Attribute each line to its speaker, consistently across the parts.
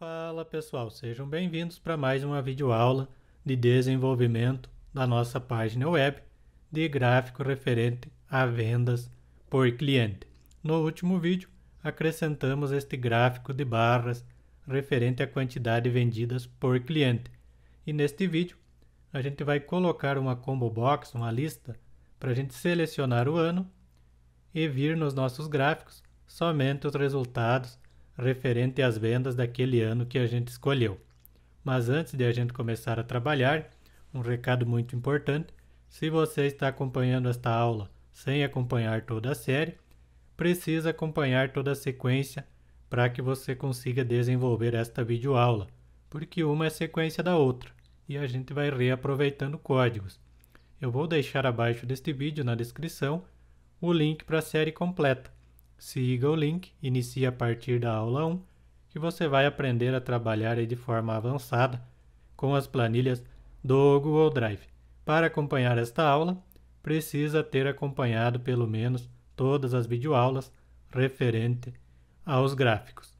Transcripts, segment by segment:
Speaker 1: Fala pessoal, sejam bem-vindos para mais uma videoaula de desenvolvimento da nossa página web de gráfico referente a vendas por cliente. No último vídeo, acrescentamos este gráfico de barras referente à quantidade vendidas por cliente. E neste vídeo, a gente vai colocar uma combo box, uma lista, para a gente selecionar o ano e vir nos nossos gráficos somente os resultados referente às vendas daquele ano que a gente escolheu. Mas antes de a gente começar a trabalhar, um recado muito importante: se você está acompanhando esta aula sem acompanhar toda a série, precisa acompanhar toda a sequência para que você consiga desenvolver esta videoaula, porque uma é sequência da outra e a gente vai reaproveitando códigos. Eu vou deixar abaixo deste vídeo na descrição o link para a série completa Siga o link Inicie a partir da aula 1, que você vai aprender a trabalhar de forma avançada com as planilhas do Google Drive. Para acompanhar esta aula, precisa ter acompanhado pelo menos todas as videoaulas referente aos gráficos.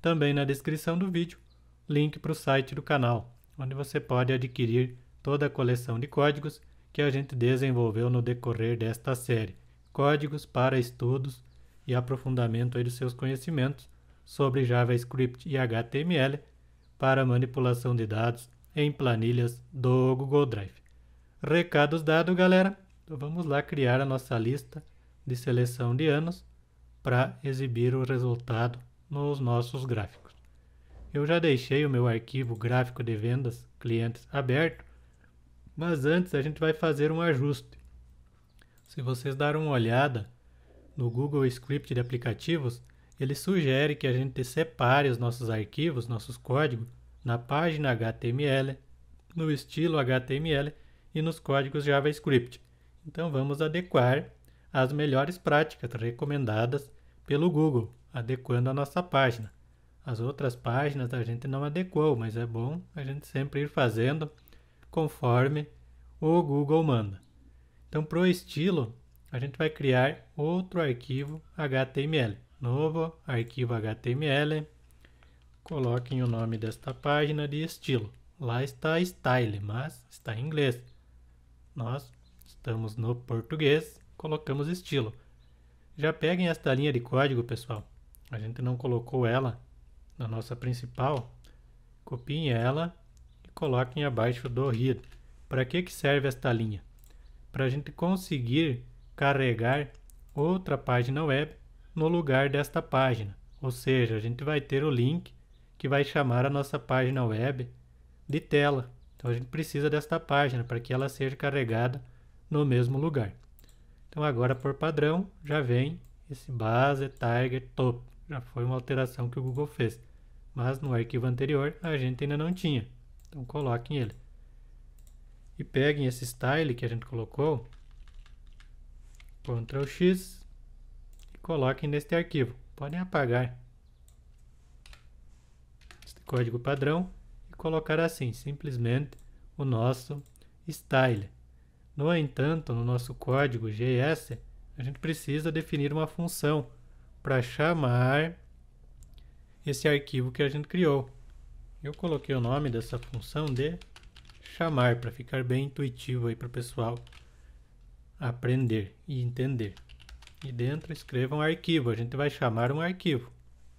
Speaker 1: Também na descrição do vídeo, link para o site do canal, onde você pode adquirir toda a coleção de códigos que a gente desenvolveu no decorrer desta série. Códigos para estudos e aprofundamento dos seus conhecimentos sobre JavaScript e HTML para manipulação de dados em planilhas do Google Drive. Recados dados, galera. Então vamos lá criar a nossa lista de seleção de anos para exibir o resultado nos nossos gráficos. Eu já deixei o meu arquivo gráfico de vendas clientes aberto, mas antes a gente vai fazer um ajuste. Se vocês darem uma olhada no Google Script de aplicativos, ele sugere que a gente separe os nossos arquivos, nossos códigos, na página HTML, no estilo HTML e nos códigos JavaScript. Então vamos adequar as melhores práticas recomendadas pelo Google, adequando a nossa página. As outras páginas a gente não adequou, mas é bom a gente sempre ir fazendo conforme o Google manda. Então, para o estilo, a gente vai criar outro arquivo HTML. Novo arquivo HTML, coloquem o nome desta página de estilo. Lá está style, mas está em inglês. Nós estamos no português, colocamos estilo. Já peguem esta linha de código, pessoal. A gente não colocou ela na nossa principal. Copiem ela e coloquem abaixo do read. Para que, que serve esta linha? Para a gente conseguir carregar outra página web no lugar desta página. Ou seja, a gente vai ter o link que vai chamar a nossa página web de tela. Então a gente precisa desta página para que ela seja carregada no mesmo lugar. Então agora por padrão já vem esse base target top. Já foi uma alteração que o Google fez, mas no arquivo anterior a gente ainda não tinha. Então coloquem ele. E peguem esse style que a gente colocou Ctrl X e coloquem neste arquivo. Podem apagar este código padrão e colocar assim, simplesmente o nosso style. No entanto, no nosso código GS, a gente precisa definir uma função para chamar esse arquivo que a gente criou. Eu coloquei o nome dessa função de chamar para ficar bem intuitivo aí para o pessoal aprender e entender. E dentro escreva um arquivo, a gente vai chamar um arquivo.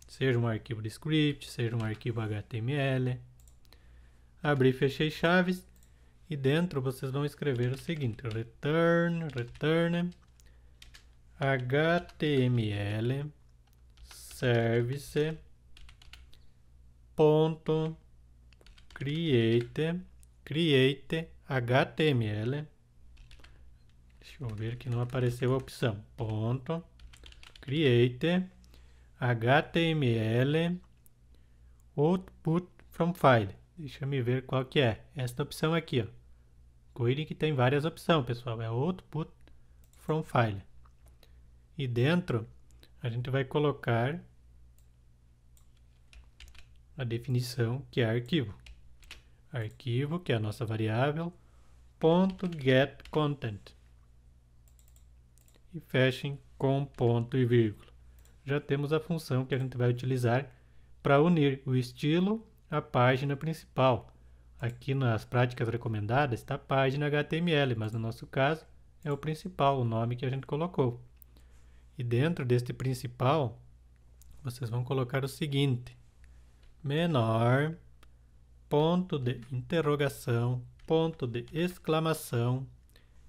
Speaker 1: Seja um arquivo de script, seja um arquivo HTML. Abri, fechei chaves e dentro vocês vão escrever o seguinte, return, return, HTML, service, ponto, create, create, HTML, Deixa eu ver que não apareceu a opção. Ponto. Create. HTML. Output from file. Deixa eu ver qual que é. Esta opção aqui, ó. Cuidem que tem várias opções, pessoal. É Output from file. E dentro, a gente vai colocar a definição que é arquivo. Arquivo, que é a nossa variável, ponto .getContent e fechem com ponto e vírgula. Já temos a função que a gente vai utilizar para unir o estilo à página principal. Aqui nas práticas recomendadas está a página HTML, mas no nosso caso é o principal, o nome que a gente colocou. E dentro deste principal, vocês vão colocar o seguinte: menor ponto de interrogação ponto de exclamação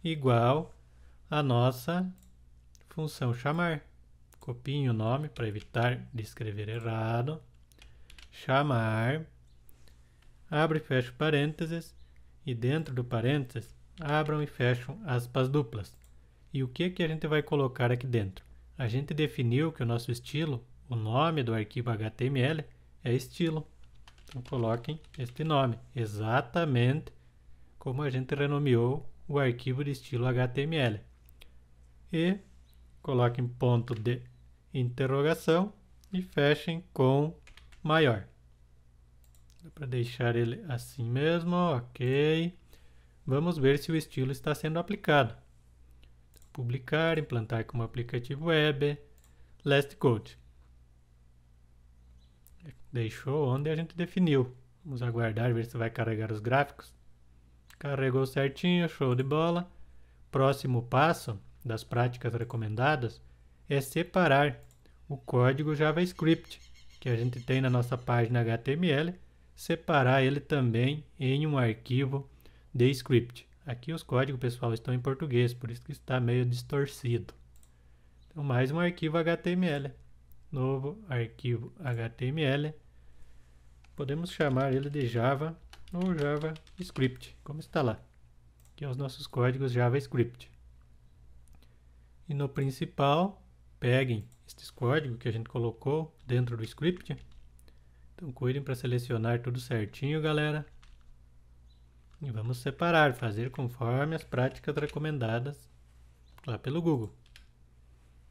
Speaker 1: igual a nossa Função chamar. Copio o nome para evitar de escrever errado. Chamar. Abre e fecha parênteses. E dentro do parênteses, abram e fecham aspas duplas. E o que, que a gente vai colocar aqui dentro? A gente definiu que o nosso estilo, o nome do arquivo HTML, é estilo. Então coloquem este nome, exatamente como a gente renomeou o arquivo de estilo HTML. E coloquem ponto de interrogação e fechem com maior. Para deixar ele assim mesmo, ok. Vamos ver se o estilo está sendo aplicado. Publicar, implantar como aplicativo web, last code. Deixou onde a gente definiu. Vamos aguardar ver se vai carregar os gráficos. Carregou certinho, show de bola. Próximo passo das práticas recomendadas é separar o código JavaScript que a gente tem na nossa página HTML, separar ele também em um arquivo de script. Aqui os códigos, pessoal, estão em português, por isso que está meio distorcido. Então, mais um arquivo HTML. Novo arquivo HTML. Podemos chamar ele de Java ou JavaScript, como está lá. Aqui são é os nossos códigos JavaScript e no principal peguem estes códigos que a gente colocou dentro do script. Então cuidem para selecionar tudo certinho, galera. E vamos separar, fazer conforme as práticas recomendadas lá pelo Google.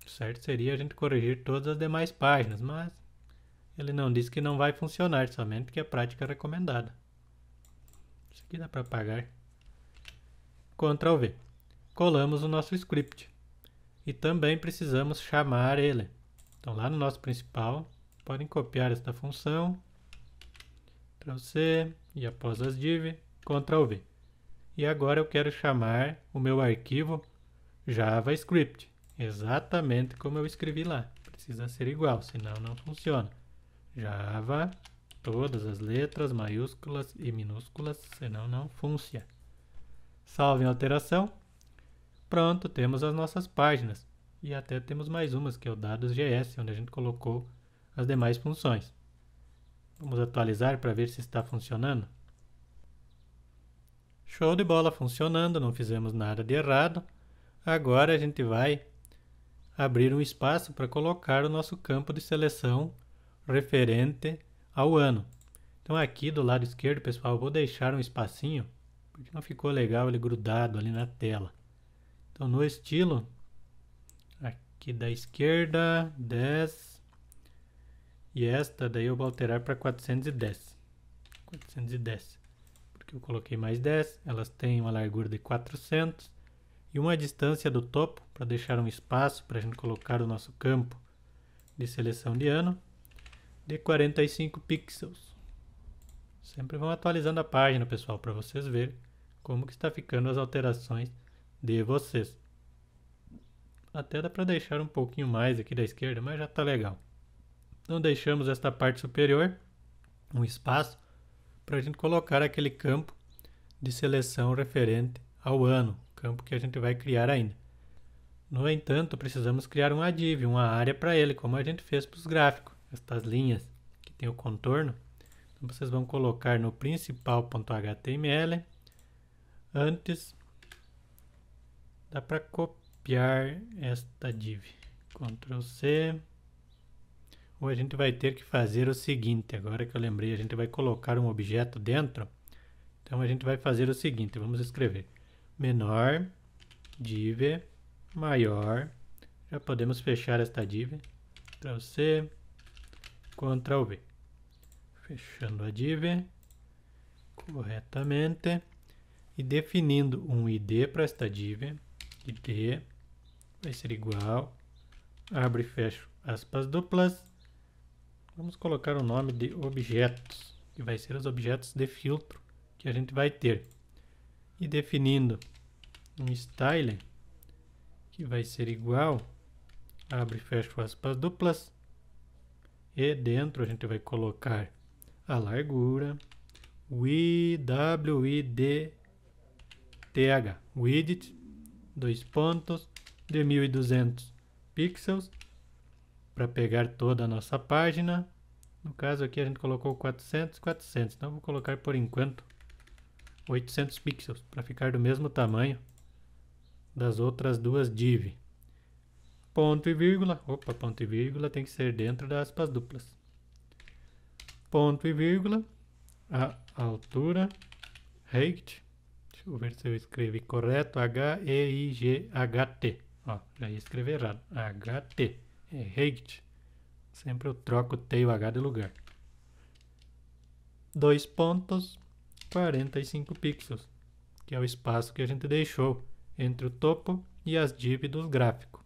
Speaker 1: O certo seria a gente corrigir todas as demais páginas, mas ele não diz que não vai funcionar, somente que é prática recomendada. Isso aqui dá para apagar. Ctrl V. Colamos o nosso script e também precisamos chamar ele. Então lá no nosso principal, podem copiar esta função, Ctrl C e após as div, Ctrl V. E agora eu quero chamar o meu arquivo JavaScript, exatamente como eu escrevi lá. Precisa ser igual, senão não funciona. Java, todas as letras, maiúsculas e minúsculas, senão não funciona. Salve alteração. Pronto, temos as nossas páginas. E até temos mais umas, que é o dados.js onde a gente colocou as demais funções. Vamos atualizar para ver se está funcionando. Show de bola, funcionando, não fizemos nada de errado. Agora a gente vai abrir um espaço para colocar o nosso campo de seleção referente ao ano. Então aqui do lado esquerdo, pessoal, vou deixar um espacinho, porque não ficou legal ele grudado ali na tela. Então, no estilo, aqui da esquerda, 10. E esta daí eu vou alterar para 410. 410. Porque eu coloquei mais 10, elas têm uma largura de 400. E uma distância do topo, para deixar um espaço para a gente colocar o nosso campo de seleção de ano, de 45 pixels. Sempre vão atualizando a página, pessoal, para vocês verem como que está ficando as alterações de vocês. Até dá para deixar um pouquinho mais aqui da esquerda, mas já está legal. Então deixamos esta parte superior, um espaço, para a gente colocar aquele campo de seleção referente ao ano, campo que a gente vai criar ainda. No entanto, precisamos criar um adiv, uma área para ele, como a gente fez para os gráficos, estas linhas que tem o contorno. Então, vocês vão colocar no principal.html antes Dá para copiar esta div. Ctrl C. Ou a gente vai ter que fazer o seguinte, agora que eu lembrei, a gente vai colocar um objeto dentro. Então a gente vai fazer o seguinte, vamos escrever menor div maior. Já podemos fechar esta div. Ctrl C, Ctrl V. Fechando a div corretamente e definindo um ID para esta div de D vai ser igual, abre e fecha aspas duplas, vamos colocar o nome de objetos, que vai ser os objetos de filtro que a gente vai ter. E definindo um style, que vai ser igual, abre e fecha aspas duplas, e dentro a gente vai colocar a largura, width, width, width dois pontos, de 1200 pixels, para pegar toda a nossa página. No caso aqui a gente colocou 400, 400, então vou colocar por enquanto 800 pixels, para ficar do mesmo tamanho das outras duas div. Ponto e vírgula, opa, ponto e vírgula tem que ser dentro das aspas duplas. Ponto e vírgula, a altura, height, Deixa eu ver se eu escrevi correto. H-E-I-G-H-T. Ó, já ia escrever errado. H-T. É hate. Sempre eu troco o T e o H de lugar. Dois pontos, 45 pixels, que é o espaço que a gente deixou entre o topo e as div dos gráficos.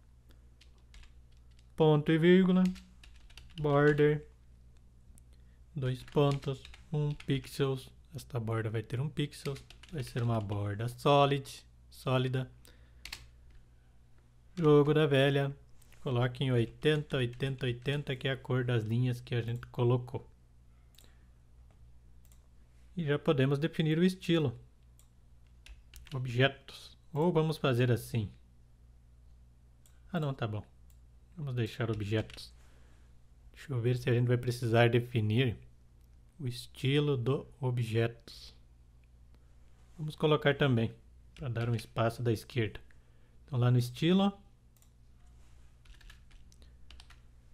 Speaker 1: Ponto e vírgula, border, dois pontos, um pixels, esta borda vai ter um pixel, vai ser uma borda solid, sólida. Jogo da velha, coloque em 80, 80, 80, que é a cor das linhas que a gente colocou. E já podemos definir o estilo. Objetos. Ou vamos fazer assim. Ah não, tá bom. Vamos deixar objetos. Deixa eu ver se a gente vai precisar definir o estilo do objeto. Vamos colocar também, para dar um espaço da esquerda. Então lá no estilo,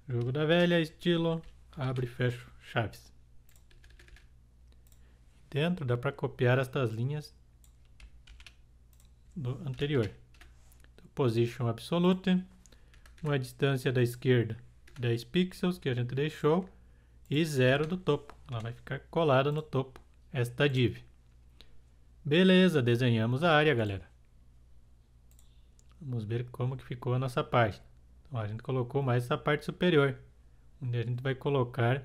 Speaker 1: jogo da velha, estilo, abre e fecha chaves. Dentro dá para copiar estas linhas do anterior. Então, position absolute, uma distância da esquerda 10 pixels que a gente deixou e zero do topo. Ela vai ficar colada no topo, esta div. Beleza, desenhamos a área, galera. Vamos ver como que ficou a nossa página. Então, a gente colocou mais essa parte superior, onde a gente vai colocar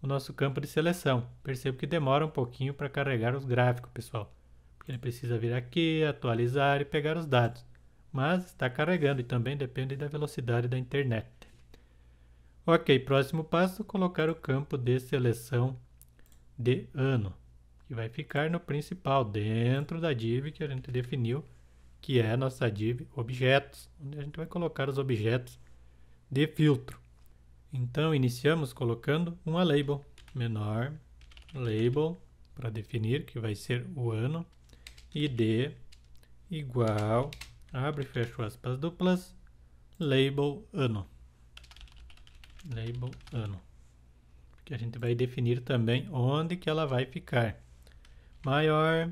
Speaker 1: o nosso campo de seleção. Percebo que demora um pouquinho para carregar os gráficos, pessoal. Porque ele precisa vir aqui, atualizar e pegar os dados. Mas está carregando e também depende da velocidade da internet. Ok, próximo passo, colocar o campo de seleção de ano, que vai ficar no principal, dentro da div que a gente definiu, que é a nossa div objetos, onde a gente vai colocar os objetos de filtro. Então, iniciamos colocando uma label, menor label, para definir que vai ser o ano, id igual, abre e fecha aspas duplas, label ano label ano, porque a gente vai definir também onde que ela vai ficar. Maior,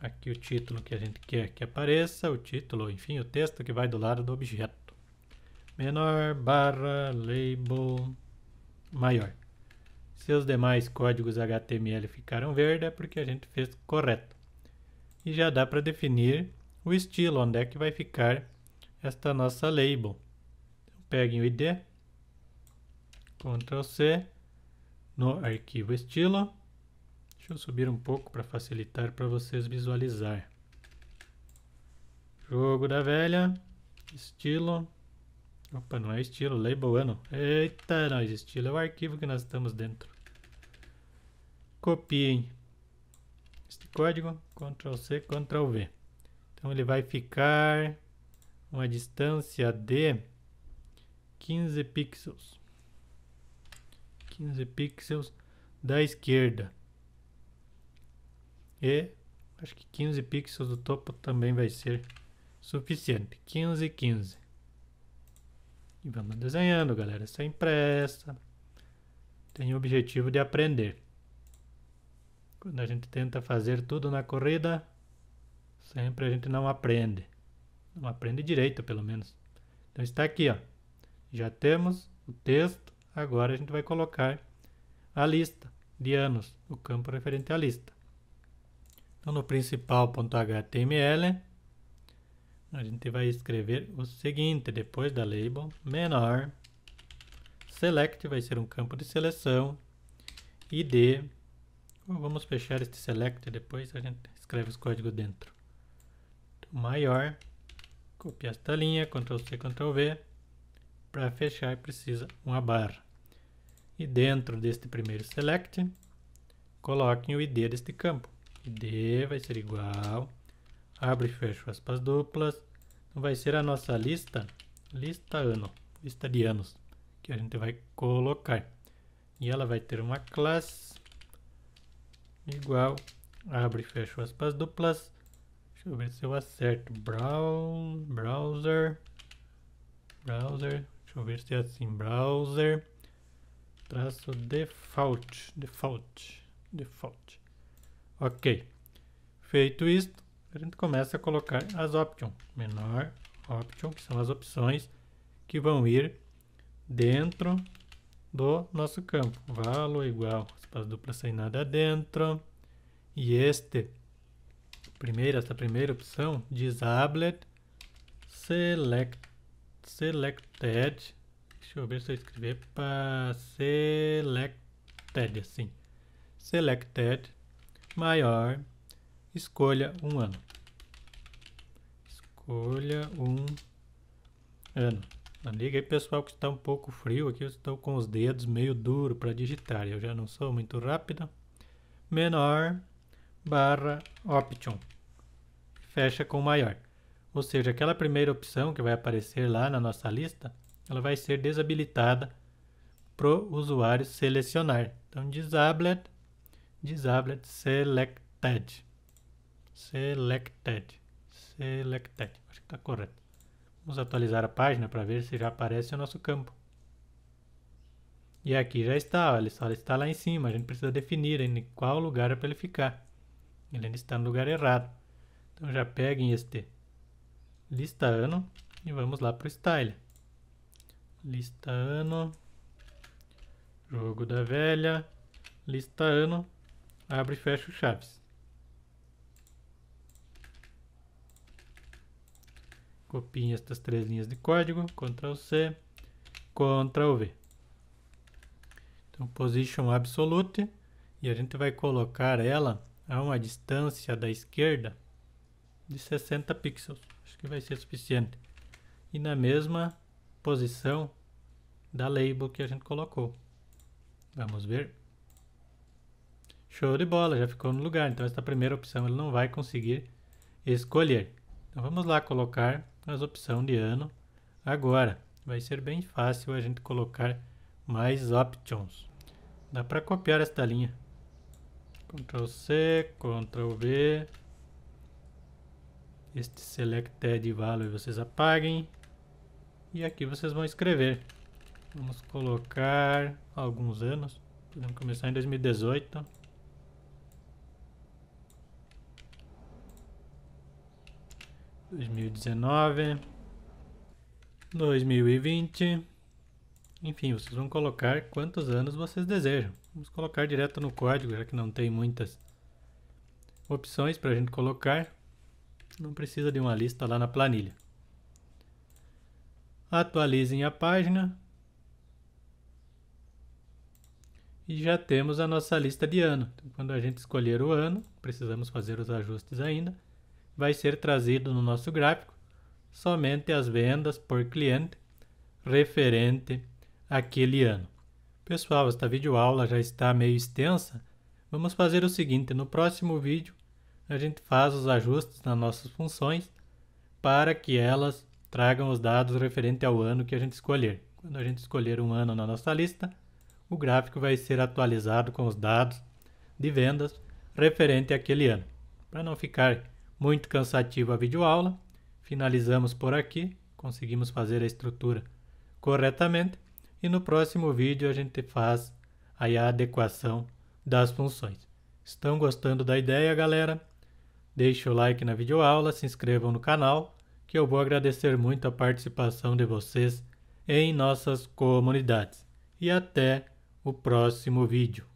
Speaker 1: aqui o título que a gente quer que apareça, o título, enfim, o texto que vai do lado do objeto. Menor barra label maior. Se os demais códigos HTML ficaram verde é porque a gente fez correto. E já dá para definir o estilo, onde é que vai ficar esta nossa label. Então, peguem o ID, Ctrl então C no arquivo estilo. Deixa eu subir um pouco para facilitar para vocês visualizar. Jogo da velha, estilo. Opa, não é estilo, label ano. Eita, nós, estilo é o arquivo que nós estamos dentro. Copiem este código, Ctrl C, Ctrl V. Então ele vai ficar uma distância de 15 pixels. 15 pixels da esquerda. E acho que 15 pixels do topo também vai ser suficiente. 15, 15. E vamos desenhando, galera, sem pressa. Tem o objetivo de aprender. Quando a gente tenta fazer tudo na corrida, sempre a gente não aprende. Não aprende direito, pelo menos. Então está aqui, ó. Já temos o texto Agora a gente vai colocar a lista de anos, o campo referente à lista. Então, no principal.html, a gente vai escrever o seguinte, depois da label,
Speaker 2: menor,
Speaker 1: select vai ser um campo de seleção, id, vamos fechar este select, depois a gente escreve os códigos dentro. Então, maior, copiar esta linha, Ctrl C, Ctrl V, para fechar precisa uma barra e dentro deste primeiro select, coloquem o id deste campo. id vai ser igual, abre e fecha aspas duplas, então, vai ser a nossa lista, lista ano, lista de anos, que a gente vai colocar. E ela vai ter uma classe igual, abre e fecha aspas duplas, deixa eu ver se eu acerto, browser, browser, deixa eu ver se é assim, browser, traço default, default, default. Ok. Feito isto, a gente começa a colocar as options. Menor option, que são as opções que vão ir dentro do nosso campo. Valor igual, espaço dupla sem nada dentro. E este, primeira essa primeira opção, disabled select, selected Deixa eu ver se eu escrever para selected, assim. Selected maior, escolha um ano. Escolha um ano. Liga aí, pessoal, que está um pouco frio aqui. Eu estou com os dedos meio duro para digitar. Eu já não sou muito rápido. Menor barra option. Fecha com maior. Ou seja, aquela primeira opção que vai aparecer lá na nossa lista ela vai ser desabilitada para o usuário selecionar. Então, disabled, disabled selected, selected, selected. Acho que está correto. Vamos atualizar a página para ver se já aparece o nosso campo. E aqui já está, olha só, ele está lá em cima. A gente precisa definir em qual lugar é para ele ficar. Ele ainda está no lugar errado. Então já peguem este lista ano e vamos lá para o style lista ano, jogo da velha, lista ano, abre e fecha o chaves. Copie estas três linhas de código, Ctrl C, Ctrl V. Então, position absolute, e a gente vai colocar ela a uma distância da esquerda de 60 pixels. Acho que vai ser suficiente. E na mesma posição da label que a gente colocou. Vamos ver. Show de bola, já ficou no lugar. Então esta primeira opção ele não vai conseguir escolher. Então vamos lá colocar as opções de ano agora. Vai ser bem fácil a gente colocar mais options. Dá para copiar esta linha. Ctrl C, Ctrl V. Este selected é value vocês apaguem. E aqui vocês vão escrever Vamos colocar alguns anos. Podemos começar em 2018. Dois mil e dezenove, dois mil e vinte. Enfim, vocês vão colocar quantos anos vocês desejam. Vamos colocar direto no código, já que não tem muitas opções para a gente colocar. Não precisa de uma lista lá na planilha. Atualizem a página e já temos a nossa lista de ano. Então, quando a gente escolher o ano, precisamos fazer os ajustes ainda, vai ser trazido no nosso gráfico somente as vendas por cliente referente àquele ano. Pessoal, esta videoaula já está meio extensa. Vamos fazer o seguinte, no próximo vídeo a gente faz os ajustes nas nossas funções para que elas tragam os dados referente ao ano que a gente escolher. Quando a gente escolher um ano na nossa lista, o gráfico vai ser atualizado com os dados de vendas referente àquele ano. Para não ficar muito cansativo a videoaula, finalizamos por aqui, conseguimos fazer a estrutura corretamente e no próximo vídeo a gente faz aí a adequação das funções. Estão gostando da ideia, galera? Deixe o like na videoaula, se inscrevam no canal, que eu vou agradecer muito a participação de vocês em nossas comunidades. E até o próximo vídeo.